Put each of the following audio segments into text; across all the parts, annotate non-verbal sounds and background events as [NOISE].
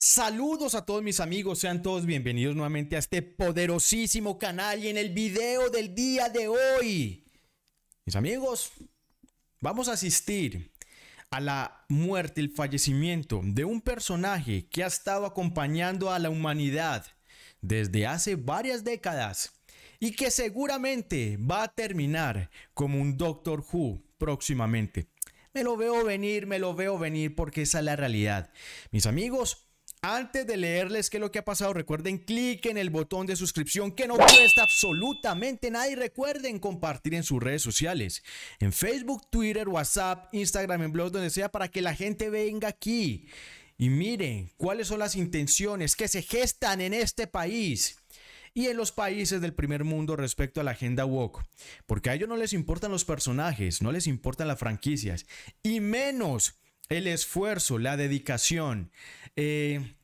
Saludos a todos mis amigos, sean todos bienvenidos nuevamente a este poderosísimo canal y en el video del día de hoy. Mis amigos, vamos a asistir a la muerte, el fallecimiento de un personaje que ha estado acompañando a la humanidad desde hace varias décadas y que seguramente va a terminar como un Doctor Who próximamente. Me lo veo venir, me lo veo venir porque esa es la realidad. Mis amigos, antes de leerles qué es lo que ha pasado, recuerden clic en el botón de suscripción que no cuesta absolutamente nada y recuerden compartir en sus redes sociales, en Facebook, Twitter, WhatsApp, Instagram, en blog, donde sea, para que la gente venga aquí y miren cuáles son las intenciones que se gestan en este país y en los países del primer mundo respecto a la agenda woke, porque a ellos no les importan los personajes, no les importan las franquicias y menos el esfuerzo, la dedicación, eh,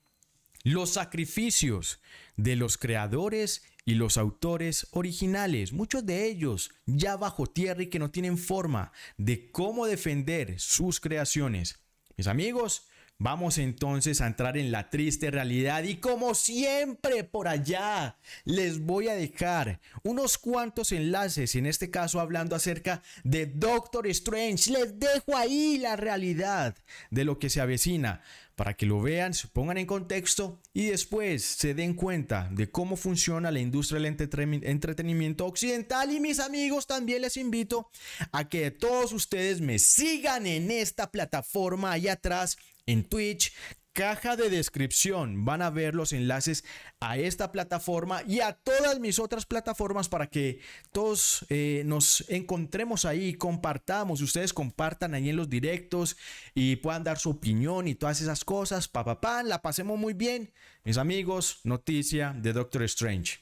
los sacrificios de los creadores y los autores originales, muchos de ellos ya bajo tierra y que no tienen forma de cómo defender sus creaciones. Mis amigos, Vamos entonces a entrar en la triste realidad y como siempre por allá les voy a dejar unos cuantos enlaces, en este caso hablando acerca de Doctor Strange. Les dejo ahí la realidad de lo que se avecina para que lo vean, se pongan en contexto y después se den cuenta de cómo funciona la industria del entretenimiento occidental. Y mis amigos, también les invito a que todos ustedes me sigan en esta plataforma ahí atrás en Twitch. Caja de descripción van a ver los enlaces a esta plataforma y a todas mis otras plataformas para que todos eh, nos encontremos ahí, compartamos, ustedes compartan ahí en los directos y puedan dar su opinión y todas esas cosas. Papá la pasemos muy bien, mis amigos. Noticia de Doctor Strange.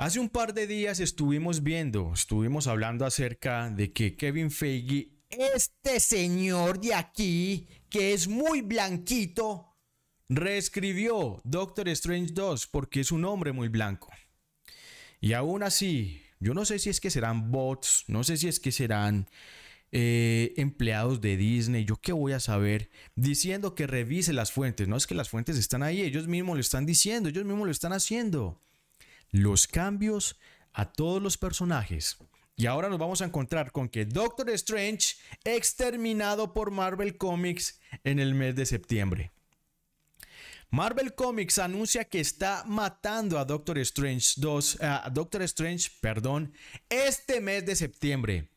Hace un par de días estuvimos viendo, estuvimos hablando acerca de que Kevin Feige, este señor de aquí, que es muy blanquito, reescribió Doctor Strange 2 porque es un hombre muy blanco. Y aún así, yo no sé si es que serán bots, no sé si es que serán eh, empleados de Disney, yo qué voy a saber, diciendo que revise las fuentes. No es que las fuentes están ahí, ellos mismos lo están diciendo, ellos mismos lo están haciendo los cambios a todos los personajes. Y ahora nos vamos a encontrar con que Doctor Strange exterminado por Marvel Comics en el mes de septiembre. Marvel Comics anuncia que está matando a Doctor Strange 2, Doctor Strange, perdón, este mes de septiembre.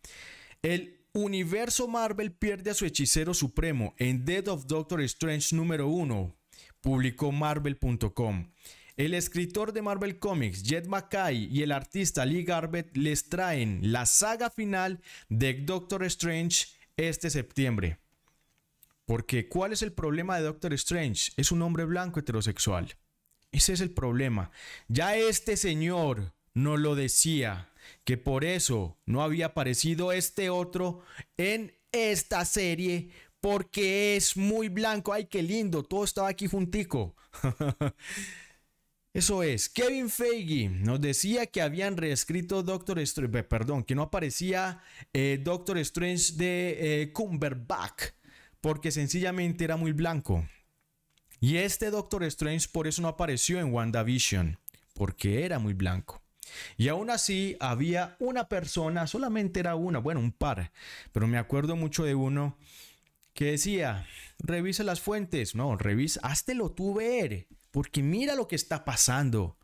El universo Marvel pierde a su hechicero supremo en Death of Doctor Strange número 1, publicó marvel.com. El escritor de Marvel Comics, Jed Mackay, y el artista Lee Garbett les traen la saga final de Doctor Strange este septiembre. Porque ¿cuál es el problema de Doctor Strange? Es un hombre blanco heterosexual. Ese es el problema. Ya este señor nos lo decía, que por eso no había aparecido este otro en esta serie, porque es muy blanco. Ay, qué lindo, todo estaba aquí juntico. [LAUGHS] Eso es, Kevin Feige nos decía que habían reescrito Doctor Strange, perdón, que no aparecía eh, Doctor Strange de eh, Cumberbatch, porque sencillamente era muy blanco. Y este Doctor Strange por eso no apareció en WandaVision, porque era muy blanco. Y aún así había una persona, solamente era una, bueno, un par, pero me acuerdo mucho de uno que decía, revisa las fuentes, no, revisa, lo tú ver porque mira lo que está pasando.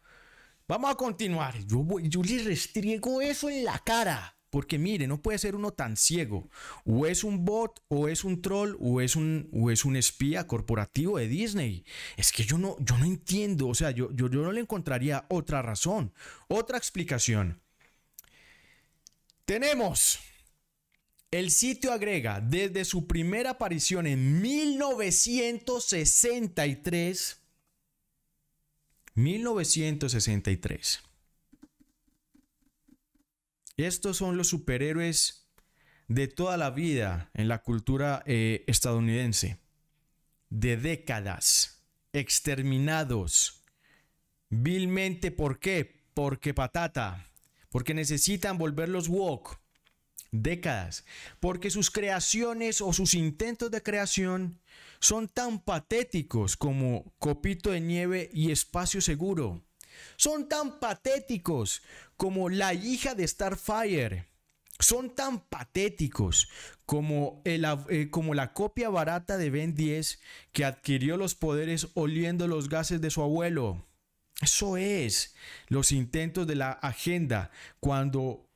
Vamos a continuar. Yo, voy, le restriego eso en la cara. Porque mire, no puede ser uno tan ciego. O es un bot, o es un troll, o es un, es un espía corporativo de Disney. Es que yo no, yo no entiendo. O sea, yo, yo, yo no le encontraría otra razón, otra explicación. Tenemos. El sitio agrega, desde su primera aparición en 1963, 1963. Estos son los superhéroes de toda la vida en la cultura eh, estadounidense, de décadas, exterminados vilmente. ¿Por qué? Porque patata, porque necesitan volverlos woke, décadas, porque sus creaciones o sus intentos de creación son tan patéticos como Copito de Nieve y Espacio Seguro. Son tan patéticos como La hija de Starfire. Son tan patéticos como, el, eh, como la copia barata de Ben 10 que adquirió los poderes oliendo los gases de su abuelo. Eso es los intentos de la agenda cuando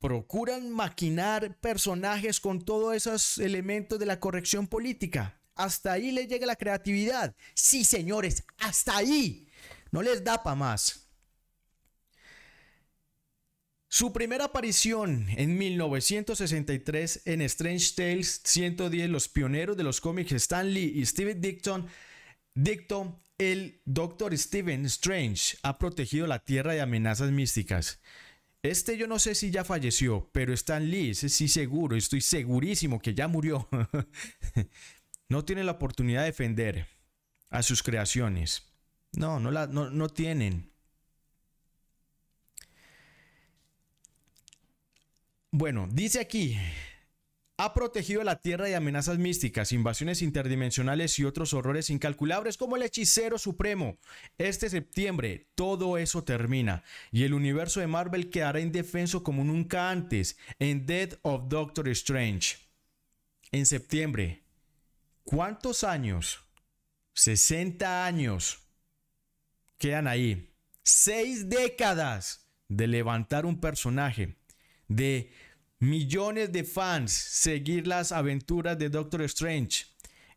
procuran maquinar personajes con todos esos elementos de la corrección política. Hasta ahí le llega la creatividad. Sí, señores, hasta ahí. No les da para más. Su primera aparición en 1963 en Strange Tales 110, los pioneros de los cómics Stan Lee y Steve Dicton, dictó el Dr. Stephen Strange ha protegido la Tierra de amenazas místicas. Este yo no sé si ya falleció, pero Stan Lee, sí seguro, estoy segurísimo que ya murió. [LAUGHS] no tiene la oportunidad de defender a sus creaciones. No, no, la, no, no tienen. Bueno, dice aquí, ha protegido la Tierra de amenazas místicas, invasiones interdimensionales y otros horrores incalculables como el hechicero supremo. Este septiembre todo eso termina y el universo de Marvel quedará indefenso como nunca antes en Death of Doctor Strange. En septiembre, ¿cuántos años? 60 años. Quedan ahí. Seis décadas de levantar un personaje, de millones de fans seguir las aventuras de Doctor Strange.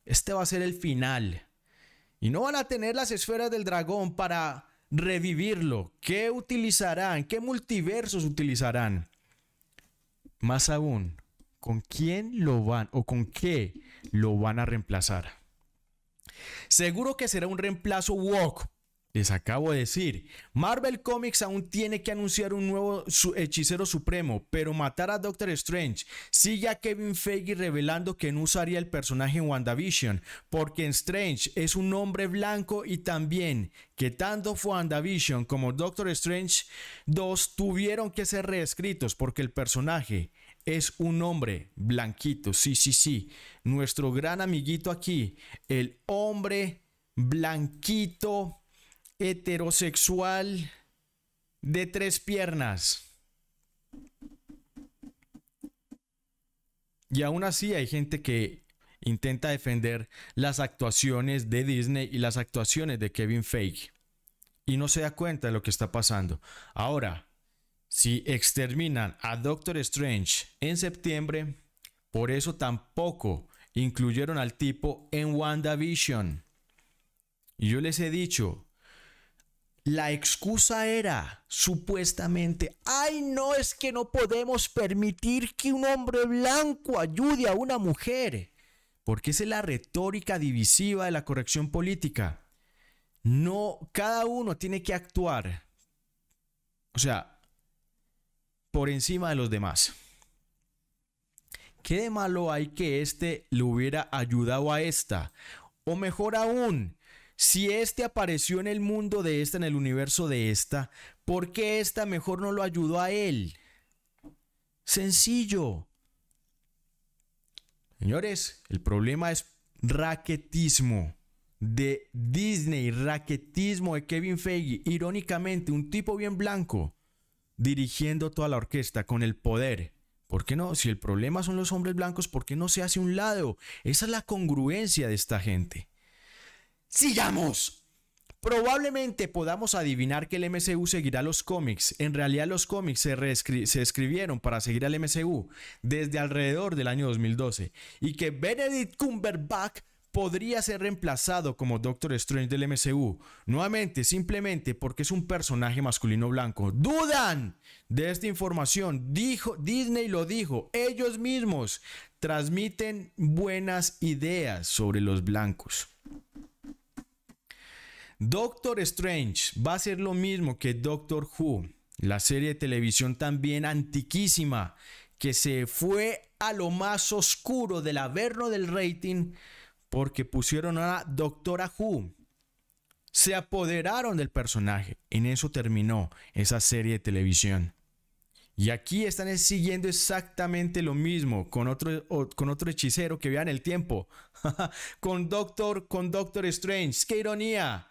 Este va a ser el final. Y no van a tener las esferas del dragón para revivirlo. ¿Qué utilizarán? ¿Qué multiversos utilizarán? Más aún, ¿con quién lo van o con qué lo van a reemplazar? Seguro que será un reemplazo walk les acabo de decir, Marvel Comics aún tiene que anunciar un nuevo hechicero supremo, pero matar a Doctor Strange sigue a Kevin Feige revelando que no usaría el personaje en WandaVision, porque Strange es un hombre blanco y también que tanto WandaVision como Doctor Strange 2 tuvieron que ser reescritos porque el personaje es un hombre blanquito, sí, sí, sí, nuestro gran amiguito aquí, el hombre blanquito heterosexual de tres piernas. Y aún así hay gente que intenta defender las actuaciones de Disney y las actuaciones de Kevin Feige. Y no se da cuenta de lo que está pasando. Ahora, si exterminan a Doctor Strange en septiembre, por eso tampoco incluyeron al tipo en WandaVision. Y yo les he dicho, la excusa era, supuestamente, ay no es que no podemos permitir que un hombre blanco ayude a una mujer, porque esa es la retórica divisiva de la corrección política. No, cada uno tiene que actuar, o sea, por encima de los demás. ¿Qué de malo hay que este le hubiera ayudado a esta? O mejor aún, si este apareció en el mundo de esta, en el universo de esta, ¿por qué esta mejor no lo ayudó a él? Sencillo. Señores, el problema es raquetismo de Disney, raquetismo de Kevin Feige, irónicamente un tipo bien blanco dirigiendo toda la orquesta con el poder. ¿Por qué no? Si el problema son los hombres blancos, ¿por qué no se hace un lado? Esa es la congruencia de esta gente. ¡Sigamos! Probablemente podamos adivinar que el MCU seguirá los cómics. En realidad los cómics se, escribieron para seguir al MCU desde alrededor del año 2012 y que Benedict Cumberbatch podría ser reemplazado como Doctor Strange del MCU, nuevamente simplemente porque es un personaje masculino blanco. ¡Dudan! De esta información, dijo, Disney lo dijo, ellos mismos transmiten buenas ideas sobre los blancos. Doctor Strange va a ser lo mismo que Doctor Who, la serie de televisión también antiquísima que se fue a lo más oscuro del averno del rating porque pusieron a Doctora Who. Se apoderaron del personaje. En eso terminó esa serie de televisión. Y aquí están siguiendo exactamente lo mismo con otro, con otro hechicero que vean el tiempo. [LAUGHS] con Doctor, con Doctor Strange. ¡Qué ironía!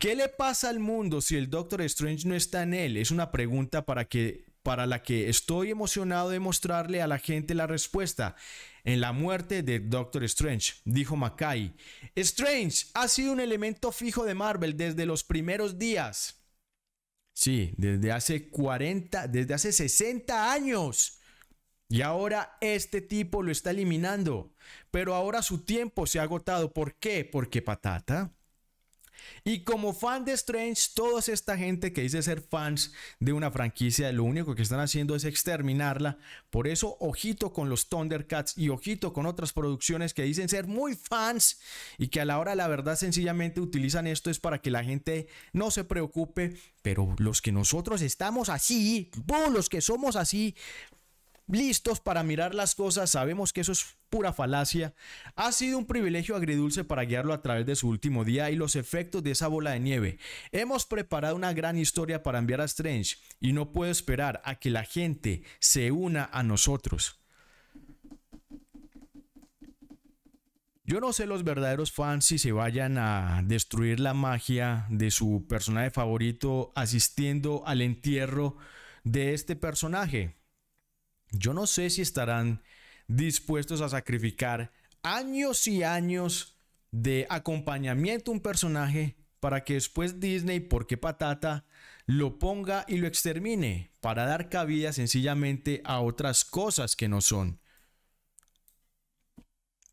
¿Qué le pasa al mundo si el Doctor Strange no está en él? Es una pregunta para, que, para la que estoy emocionado de mostrarle a la gente la respuesta. En la muerte de Doctor Strange, dijo Mackay. Strange ha sido un elemento fijo de Marvel desde los primeros días. Sí, desde hace 40, desde hace 60 años. Y ahora este tipo lo está eliminando. Pero ahora su tiempo se ha agotado. ¿Por qué? Porque patata. Y como fan de Strange, toda esta gente que dice ser fans de una franquicia, lo único que están haciendo es exterminarla. Por eso, ojito con los Thundercats y ojito con otras producciones que dicen ser muy fans y que a la hora la verdad sencillamente utilizan esto es para que la gente no se preocupe. Pero los que nosotros estamos así, los que somos así, listos para mirar las cosas, sabemos que eso es pura falacia. Ha sido un privilegio agridulce para guiarlo a través de su último día y los efectos de esa bola de nieve. Hemos preparado una gran historia para enviar a Strange y no puedo esperar a que la gente se una a nosotros. Yo no sé los verdaderos fans si se vayan a destruir la magia de su personaje favorito asistiendo al entierro de este personaje. Yo no sé si estarán dispuestos a sacrificar años y años de acompañamiento a un personaje para que después Disney, porque patata, lo ponga y lo extermine para dar cabida sencillamente a otras cosas que no son.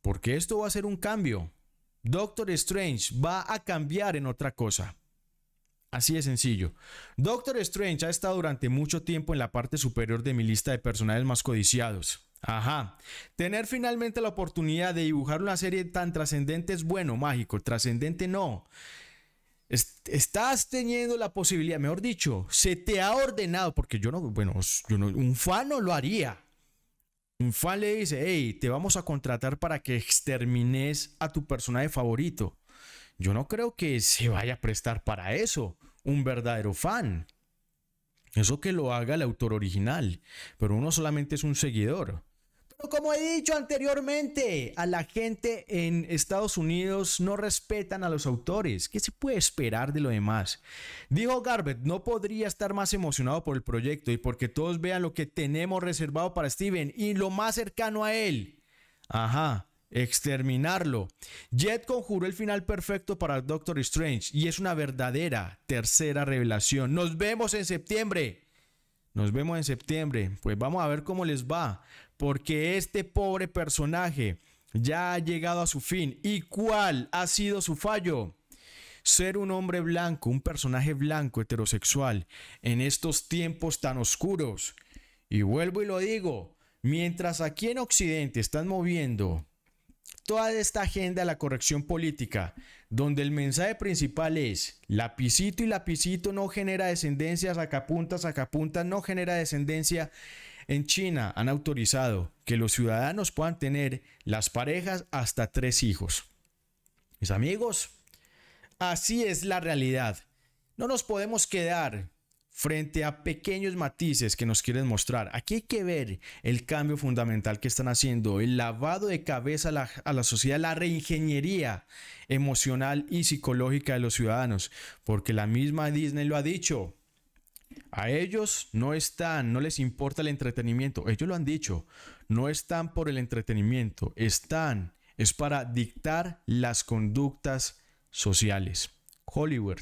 Porque esto va a ser un cambio. Doctor Strange va a cambiar en otra cosa. Así de sencillo. Doctor Strange ha estado durante mucho tiempo en la parte superior de mi lista de personajes más codiciados. Ajá. Tener finalmente la oportunidad de dibujar una serie tan trascendente es bueno, mágico. Trascendente no. estás teniendo la posibilidad, mejor dicho, se te ha ordenado, porque yo no, bueno, un fan no lo haría. Un fan le dice, hey, te vamos a contratar para que extermines a tu personaje favorito yo no creo que se vaya a prestar para eso un verdadero fan. Eso que lo haga el autor original, pero uno solamente es un seguidor. Pero como he dicho anteriormente, a la gente en Estados Unidos no respetan a los autores. ¿Qué se puede esperar de lo demás? Dijo Garbett, no podría estar más emocionado por el proyecto y porque todos vean lo que tenemos reservado para Steven y lo más cercano a él. Ajá, exterminarlo. Jet conjuró el final perfecto para Doctor Strange y es una verdadera tercera revelación. Nos vemos en septiembre. Nos vemos en septiembre. Pues vamos a ver cómo les va. Porque este pobre personaje ya ha llegado a su fin. ¿Y cuál ha sido su fallo? Ser un hombre blanco, un personaje blanco heterosexual en estos tiempos tan oscuros. Y vuelvo y lo digo, mientras aquí en Occidente están moviendo toda esta agenda de la corrección política, donde el mensaje principal es lapicito y lapicito no genera descendencia, sacapuntas, sacapuntas no genera descendencia. En China han autorizado que los ciudadanos puedan tener las parejas hasta tres hijos. Mis amigos, así es la realidad. No nos podemos quedar frente a pequeños matices que nos quieren mostrar. Aquí hay que ver el cambio fundamental que están haciendo, el lavado de cabeza a la, sociedad, la reingeniería emocional y psicológica de los ciudadanos, porque la misma Disney lo ha dicho. A ellos no están, no les importa el entretenimiento, ellos lo han dicho, no están por el entretenimiento, están, es para dictar las conductas sociales. Hollywood,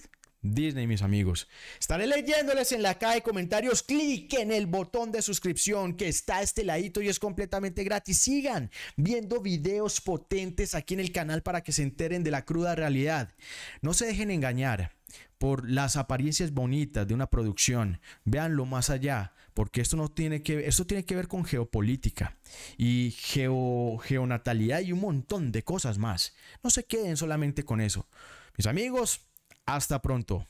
Disney, mis amigos. Estaré leyéndoles en la caja de comentarios. Clic en el botón de suscripción que está a este ladito y es completamente gratis. Sigan viendo videos potentes aquí en el canal para que se enteren de la cruda realidad. No se dejen engañar por las apariencias bonitas de una producción. Veanlo más allá, porque esto no tiene que tiene que ver con geopolítica y geo, geonatalidad y un montón de cosas más. No se queden solamente con eso. Mis amigos, hasta pronto.